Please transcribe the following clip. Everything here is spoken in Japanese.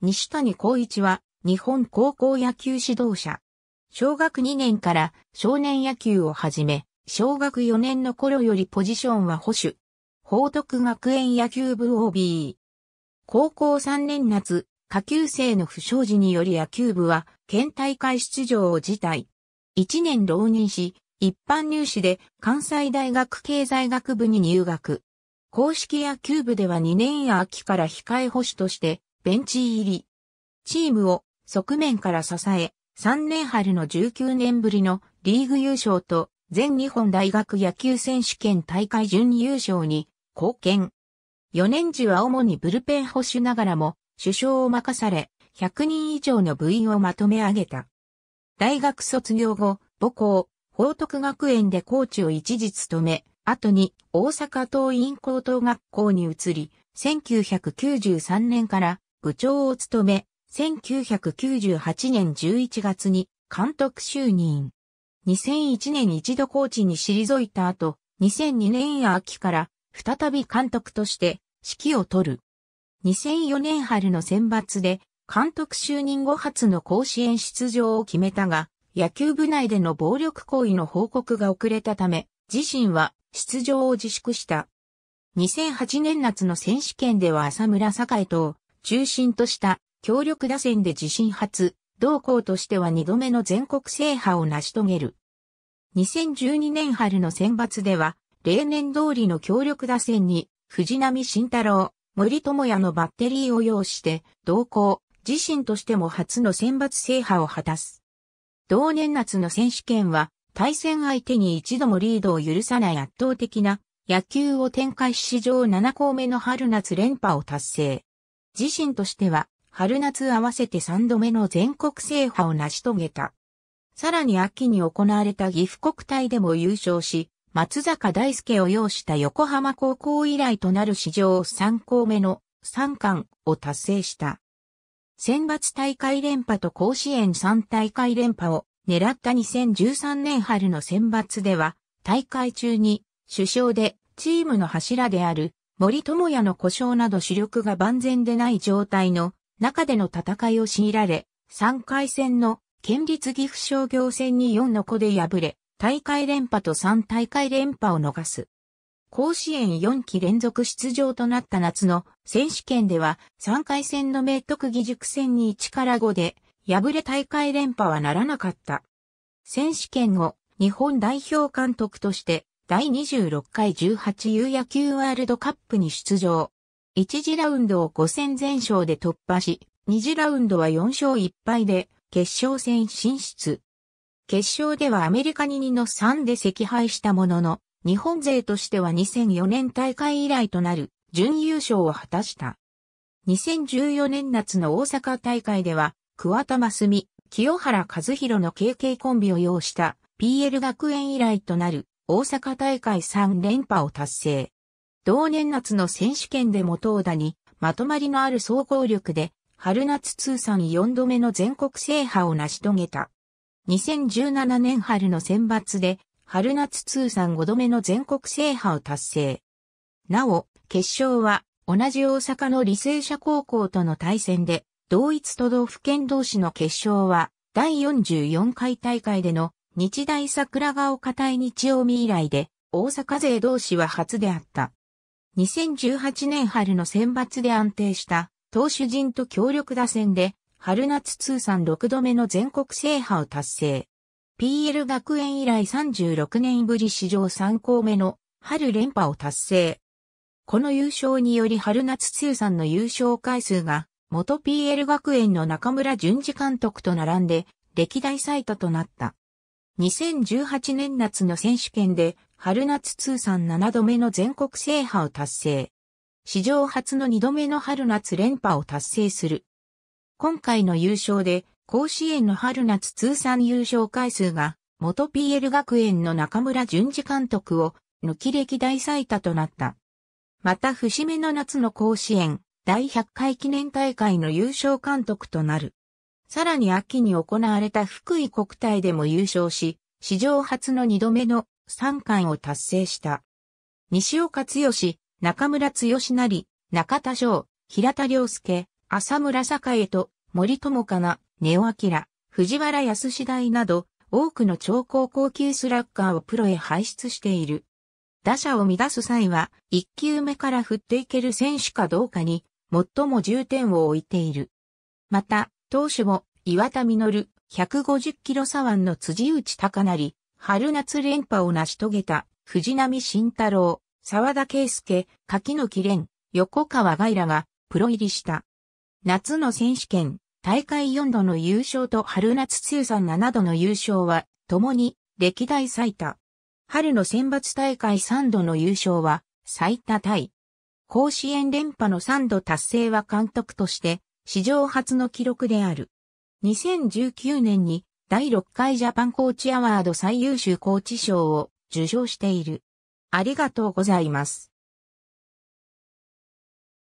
西谷光一は日本高校野球指導者。小学2年から少年野球を始め、小学4年の頃よりポジションは保守。報徳学園野球部 OB。高校3年夏、下級生の不祥事により野球部は県大会出場を辞退。1年浪人し、一般入試で関西大学経済学部に入学。公式野球部では2年や秋から控え保守としてベンチ入り。チームを側面から支え、3年春の19年ぶりのリーグ優勝と全日本大学野球選手権大会準優勝に貢献。4年時は主にブルペン保守ながらも首相を任され、100人以上の部員をまとめ上げた。大学卒業後、母校、報徳学園でコーチを一時務め、後に大阪桐蔭高等学校に移り、1993年から部長を務め、1998年11月に監督就任。2001年一度コーチに退いた後、2002年秋から再び監督として指揮を取る。2004年春の選抜で監督就任後初の甲子園出場を決めたが、野球部内での暴力行為の報告が遅れたため、自身は出場を自粛した。2008年夏の選手権では浅村栄と中心とした強力打線で自身初、同校としては2度目の全国制覇を成し遂げる。2012年春の選抜では、例年通りの強力打線に、藤波慎太郎、森友哉のバッテリーを要して、同校、自身としても初の選抜制覇を果たす。同年夏の選手権は、対戦相手に一度もリードを許さない圧倒的な野球を展開し史上7校目の春夏連覇を達成。自身としては、春夏合わせて3度目の全国制覇を成し遂げた。さらに秋に行われた岐阜国体でも優勝し、松坂大輔を擁した横浜高校以来となる史上3校目の3冠を達成した。選抜大会連覇と甲子園3大会連覇を狙った2013年春の選抜では、大会中に首相でチームの柱である森友哉の故障など主力が万全でない状態の中での戦いを強いられ、3回戦の県立岐阜商業戦に4の子で敗れ、大会連覇と3大会連覇を逃す。甲子園4期連続出場となった夏の選手権では3回戦の明徳義塾戦に1から5で敗れ大会連覇はならなかった。選手権後、日本代表監督として第26回 18U 野球ワールドカップに出場。1次ラウンドを5戦全勝で突破し、2次ラウンドは4勝1敗で決勝戦進出。決勝ではアメリカに2の3で惜敗したものの、日本勢としては2004年大会以来となる準優勝を果たした。2014年夏の大阪大会では、桑田真澄、清原和弘の KK コンビを要した PL 学園以来となる大阪大会3連覇を達成。同年夏の選手権でも投打にまとまりのある総合力で、春夏通算4度目の全国制覇を成し遂げた。2017年春の選抜で、春夏通算5度目の全国制覇を達成。なお、決勝は、同じ大阪の履正社高校との対戦で、同一都道府県同士の決勝は、第44回大会での日大桜を丘い日曜日以来で、大阪勢同士は初であった。2018年春の選抜で安定した投手陣と強力打線で、春夏通算6度目の全国制覇を達成。PL 学園以来36年ぶり史上3校目の春連覇を達成。この優勝により春夏通算の優勝回数が、元 PL 学園の中村淳二監督と並んで、歴代最多となった。2018年夏の選手権で春夏通算7度目の全国制覇を達成。史上初の2度目の春夏連覇を達成する。今回の優勝で甲子園の春夏通算優勝回数が元 PL 学園の中村淳二監督を抜き歴代最多となった。また節目の夏の甲子園第100回記念大会の優勝監督となる。さらに秋に行われた福井国体でも優勝し、史上初の2度目の三冠を達成した。西岡剛、中村剛成、中田翔、平田良介、浅村栄と森友かな、根尾明、藤原康次大など、多くの超高校級スラッガーをプロへ輩出している。打者を乱す際は、1球目から振っていける選手かどうかに、最も重点を置いている。また、投手も岩田実、150キロ左腕の辻内高成、春夏連覇を成し遂げた藤波慎太郎、沢田圭介、柿木蓮、横川外らがプロ入りした。夏の選手権、大会4度の優勝と春夏通算7度の優勝は、共に歴代最多。春の選抜大会3度の優勝は、最多タイ。甲子園連覇の3度達成は監督として、史上初の記録である。2019年に第6回ジャパンコーチアワード最優秀コーチ賞を受賞している。ありがとうございます。